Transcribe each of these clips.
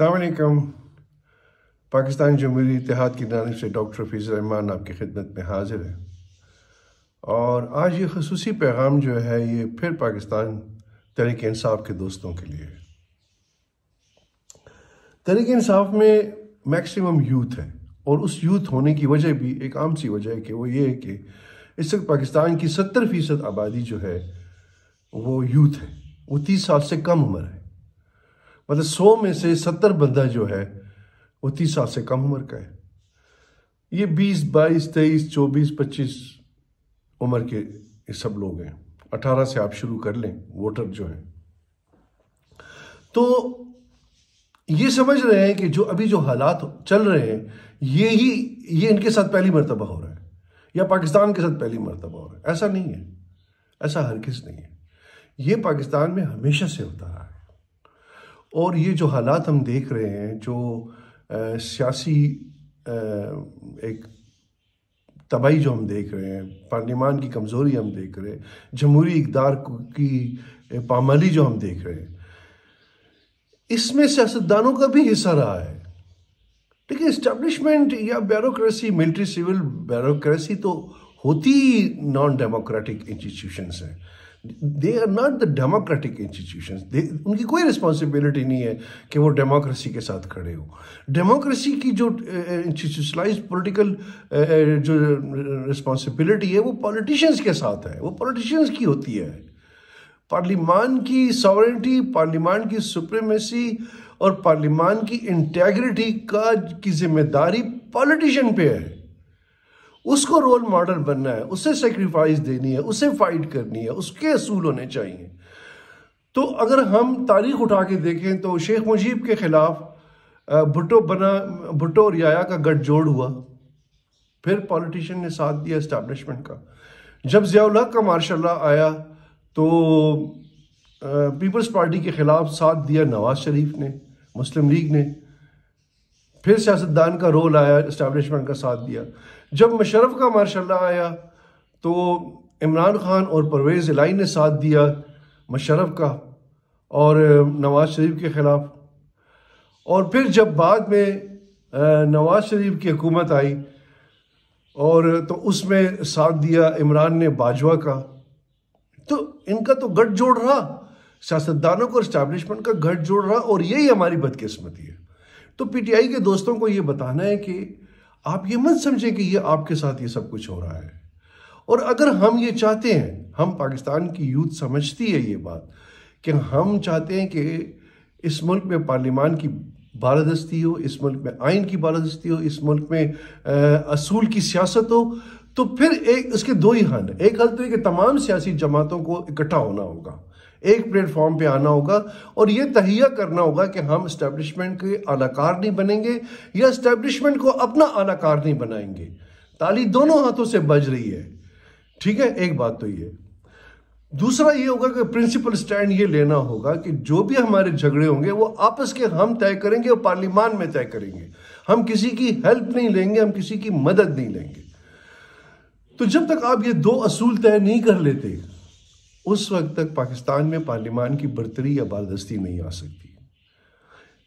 अलकुम पाकिस्तान जमहूरी इतिहाद की जानब से डॉक्टर फीजर रहमान आपकी खिदमत में हाजिर है और आज ये खसूस पैगाम जो है ये फिर पाकिस्तान तहरीक इंसाफ के दोस्तों के लिए तहरीक इंसाफ में मैक्सिमम यूथ है और उस यूथ होने की वजह भी एक आम सी वजह है कि वो ये है कि इस वक्त पाकिस्तान की सत्तर फ़ीसद आबादी जो है वो यूथ है वो तीस साल से कम उम्र है मतलब सौ में से सत्तर बंदा जो है वो तीस साल से कम उम्र का है ये बीस बाईस तेईस चौबीस पच्चीस उम्र के ये सब लोग हैं अठारह से आप शुरू कर लें वोटर जो हैं तो ये समझ रहे हैं कि जो अभी जो हालात चल रहे हैं ये ही ये इनके साथ पहली मरतबा हो रहा है या पाकिस्तान के साथ पहली मरतबा हो रहा है ऐसा नहीं है ऐसा हर किस नहीं है ये पाकिस्तान में हमेशा से होता रहा है और ये जो हालात हम देख रहे हैं जो सियासी एक तबाही जो हम देख रहे हैं पार्लियामान की कमज़ोरी हम देख रहे हैं जमहूरी इकदार की पामाली जो हम देख रहे हैं इसमें सियासतदानों का भी हिस्सा रहा है लेकिन इस्टेब्लिशमेंट या ब्यूरोक्रेसी मिलिट्री सिविल ब्यूरोक्रेसी तो होती ही नॉन डेमोक्रेटिक इंस्टीट्यूशंस हैं they are not the democratic institution उनकी कोई रिस्पॉन्सिबिलिटी नहीं है कि वो डेमोक्रेसी के साथ खड़े हो डेमोक्रेसी की जो इंस्टीट्यूशनलाइज पोलिटिकल जो रिस्पॉन्सिबिलिटी है वो पॉलिटिशियंस के साथ है वो पॉलिटिशियंस की होती है पार्लिमान की सॉवरेंटी पार्लिमान की सुप्रीमेसी और पार्लिमान की इंटेग्रिटी का की जिम्मेदारी पॉलिटिशियन पे है उसको रोल मॉडल बनना है उसे सेक्रीफाइस देनी है उसे फाइट करनी है उसके असूल होने चाहिए तो अगर हम तारीख उठा के देखें तो शेख मुजीब के ख़िलाफ़ भुटो बना भुटो और रियाया का गठजोड़ हुआ फिर पॉलिटिशियन ने साथ दिया इस्टेब्लिशमेंट का जब जियाउल का मार्शाला आया तो पीपल्स पार्टी के ख़िलाफ़ साथ दिया नवाज शरीफ ने मुस्लिम लीग ने फिर सियासतदान का रोल आया इस्टेब्लिशमेंट का साथ दिया जब मशरफ का माशाला आया तो इमरान खान और परवेज़ इलाई ने साथ दिया मशरफ का और नवाज शरीफ के ख़िलाफ़ और फिर जब बाद में नवाज शरीफ की हुकूमत आई और तो उसमें साथ दिया इमरान ने बाजवा का तो इनका तो गठ जोड़ रहा सियासतदानों को इस्टेब्लिशमेंट का गठ जोड़ रहा और यही हमारी बदकिस्मती है तो पीटीआई के दोस्तों को ये बताना है कि आप ये मत समझें कि ये आपके साथ ये सब कुछ हो रहा है और अगर हम ये चाहते हैं हम पाकिस्तान की यूथ समझती है ये बात कि हम चाहते हैं कि इस मुल्क में पार्लियामान की बालादस्ती हो इस मुल्क में आइन की बालादस्ती हो इस मुल्क में असूल की सियासत हो तो फिर एक उसके दो ही हल एक हल तो कि तमाम सियासी जमातों को इकट्ठा होना होगा एक प्लेटफॉर्म पे आना होगा और ये तहिया करना होगा कि हम इस्टेब्लिशमेंट के अलाकार नहीं बनेंगे या इस्टेब्लिशमेंट को अपना अलाकार नहीं बनाएंगे ताली दोनों हाथों से बज रही है ठीक है एक बात तो ये दूसरा ये होगा कि प्रिंसिपल स्टैंड ये लेना होगा कि जो भी हमारे झगड़े होंगे वो आपस के हम तय करेंगे और पार्लियामान में तय करेंगे हम किसी की हेल्प नहीं लेंगे हम किसी की मदद नहीं लेंगे तो जब तक आप ये दो असूल तय नहीं कर लेते उस वक्त तक पाकिस्तान में पार्लियामान की बरतरी या बालदस्ती नहीं आ सकती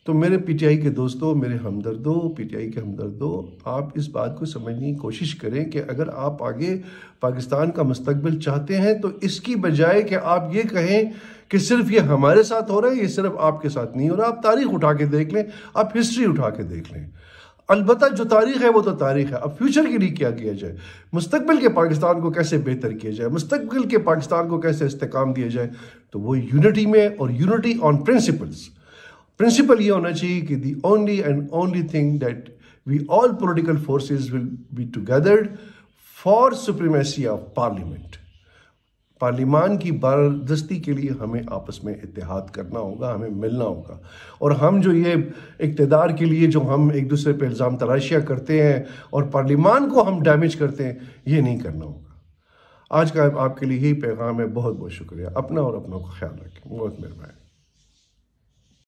तो मेरे पीटीआई के दोस्तों मेरे हमदर्दों पीटीआई के हमदर्दों आप इस बात को समझने की कोशिश करें कि अगर आप आगे पाकिस्तान का मुस्तबिल चाहते हैं तो इसकी बजाय कि आप ये कहें कि सिर्फ ये हमारे साथ हो रहा है ये सिर्फ आपके साथ नहीं हो रहा आप तारीख उठा के देख लें आप हिस्ट्री उठा के देख लें अलबत् जो तारीख है वो तो तारीख है अब फ्यूचर के लिए क्या किया जाए मुस्तबिल के पाकिस्तान को कैसे बेहतर किया जाए मुस्तबिल के पाकिस्तान को कैसे इस्तेकाम दिया जाए तो वो यूनिटी में और यूनिटी ऑन प्रिंसिपल्स प्रिंसिपल ये होना चाहिए कि the only and only thing that we all political forces will be togethered for supremacy of parliament parliament की बारदस्ती के लिए हमें आपस में इतिहाद करना होगा हमें मिलना होगा और हम जो ये इकतदार के लिए जो हम एक दूसरे पर इल्ज़ाम तराशियाँ करते हैं और पार्लिमान को हम डैमेज करते हैं ये नहीं करना होगा आज का आपके लिए यही पैगाम है बहुत बहुत शुक्रिया अपना और अपनों का ख्याल रखें बहुत मेहरबानी